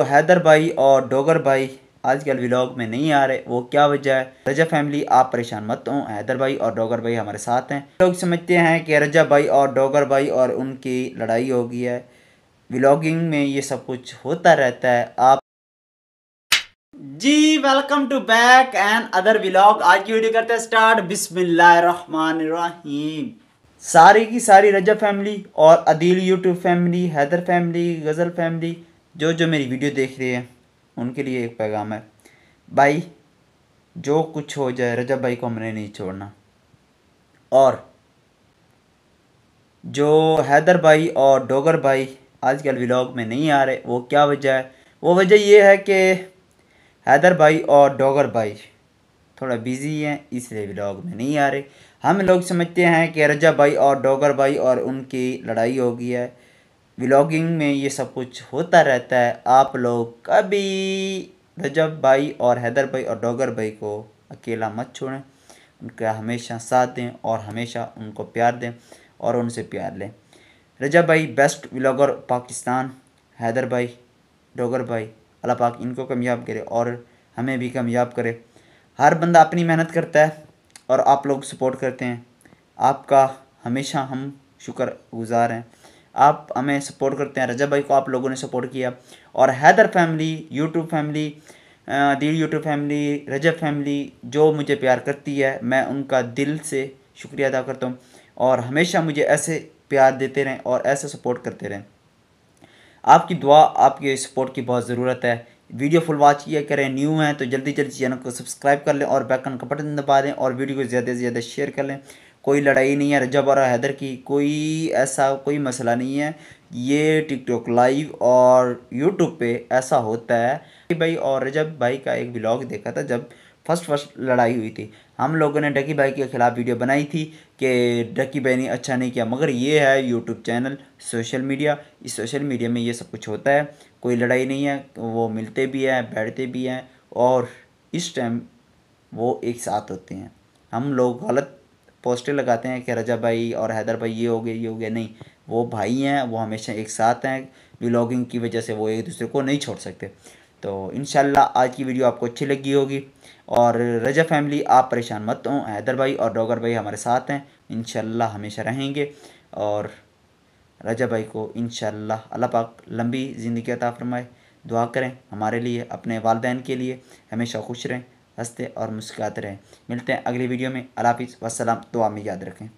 तो हैदर भाई और डोगर भाई आजकल व्लॉग में नहीं आ रहे वो क्या वजह है रजा फैमिली आप परेशान मत हो हैदर भाई और डोगर भाई हमारे साथ हैं लोग समझते हैं कि रजा भाई और डोगर भाई और उनकी लड़ाई हो गई है व्लॉगिंग में ये सब कुछ होता रहता है आप जी welcome to back and other vlog आज की वीडियो करते हैं स्टार्ट बिस्मिल्लाहिर्रहमानिर्रहीम सारी की सारी रजा फैमिली और Adeel YouTube family Haider family Ghazal family जो जो मेरी वीडियो देख रही है उनके लिए एक पैगाम है भाई जो कुछ हो जाए रजा भाई को हमने नहीं छोड़ना और जो हैदर भाई और डोगर भाई आजकल व्लॉग में नहीं आ रहे वो क्या वजह है वो वजह ये है कि हैदर भाई और डोगर भाई थोड़ा बिज़ी हैं इसलिए व्लॉग में नहीं आ रहे हम लोग समझते हैं कि रजा भाई और डोगर भाई और उनकी लड़ाई हो गई है व्लॉगिंग में ये सब कुछ होता रहता है आप लोग कभी रजब भाई और हैदर भाई और डोगर भाई को अकेला मत छोड़ें उनका हमेशा साथ दें और हमेशा उनको प्यार दें और उनसे प्यार लें रजब भाई बेस्ट व्लॉगर पाकिस्तान हैदर भाई डोगर भाई अल्लाह पाक इनको कामयाब करे और हमें भी कामयाब करे हर बंदा अपनी मेहनत करता है और आप लोग सपोर्ट करते हैं आपका हमेशा हम शुक्र गुज़ार हैं आप हमें सपोर्ट करते हैं रजा भाई को आप लोगों ने सपोर्ट किया और Haider family YouTube family Dil YouTube family Rajab family जो मुझे प्यार करती है मैं उनका दिल से शुक्रिया अदा करता हूँ और हमेशा मुझे ऐसे प्यार देते रहें और ऐसे सपोर्ट करते रहें आपकी दुआ आपके सपोर्ट की बहुत ज़रूरत है वीडियो फुल वॉच किया करें न्यू हैं तो जल्दी जल्दी चैनल को सब्सक्राइब कर लें और बैकन का बटन दबा दें और वीडियो को ज़्यादा से ज़्यादा शेयर कर लें कोई लड़ाई नहीं है रजब और हैदर की कोई ऐसा कोई मसला नहीं है ये टिकटॉक लाइव और यूट्यूब पे ऐसा होता है कि भाई और रजब भाई का एक ब्लॉग देखा था जब फर्स्ट फर्स्ट लड़ाई हुई थी हम लोगों ने डकी भाई के ख़िलाफ़ वीडियो बनाई थी कि डकी भाई ने अच्छा नहीं किया मगर ये है यूट्यूब चैनल सोशल मीडिया इस सोशल मीडिया में ये सब कुछ होता है कोई लड़ाई नहीं है वो मिलते भी हैं बैठते भी हैं और इस टाइम वो एक साथ होते हैं हम लोग गलत पोस्टर लगाते हैं कि रजा भाई और हैदर भाई ये हो गए ये हो गया नहीं वो भाई हैं वो हमेशा एक साथ हैं व्लॉगिंग की वजह से वो एक दूसरे को नहीं छोड़ सकते तो इन आज की वीडियो आपको अच्छी लगी होगी और रजा फैमिली आप परेशान मत हों हैदर भाई और डोगर भाई हमारे साथ हैं इन हमेशा रहेंगे और रजा भाई को इन अल्लाह पाक लंबी ज़िंदगी अता फरमाए दुआ करें हमारे लिए अपने वालदेन के लिए हमेशा खुश रहें हंसते और मुस्कुराते रहें मिलते हैं अगली वीडियो में अलाफि वसलम दुआ में याद रखें